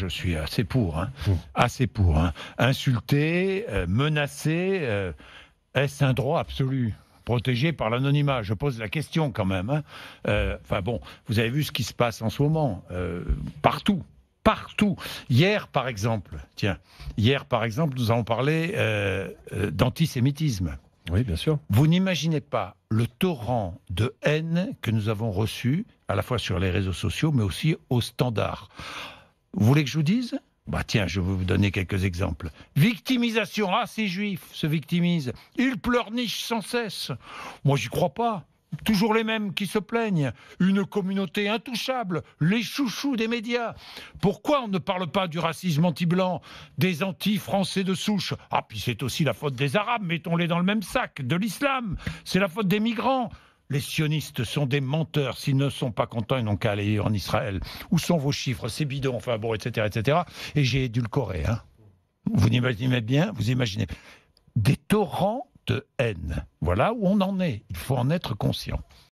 je suis assez pour, hein. Mmh. assez pour. Hein. Insulter, euh, euh, est-ce un droit absolu protégé par l'anonymat Je pose la question quand même. Hein. Euh, enfin bon, vous avez vu ce qui se passe en ce moment, partout partout. Hier, par exemple, tiens, hier, par exemple, nous avons parlé d'antisémitisme. Oui, bien sûr. Vous n'imaginez pas le torrent de haine que nous avons reçu, à la fois sur les réseaux sociaux, mais aussi au standard. Vous voulez que je vous dise bah tiens, je vais vous donner quelques exemples. Victimisation, ah ces juifs se victimisent, ils pleurnichent sans cesse. Moi j'y crois pas. Toujours les mêmes qui se plaignent, une communauté intouchable, les chouchous des médias. Pourquoi on ne parle pas du racisme anti-blanc, des anti-français de souche Ah, puis c'est aussi la faute des Arabes, mettons-les dans le même sac, de l'islam, c'est la faute des migrants les sionistes sont des menteurs. S'ils ne sont pas contents, ils n'ont qu'à aller en Israël. Où sont vos chiffres C'est bidon, enfin bon, etc. etc. Et j'ai édulcoré. Hein. Vous imaginez bien, vous imaginez. Des torrents de haine. Voilà où on en est. Il faut en être conscient.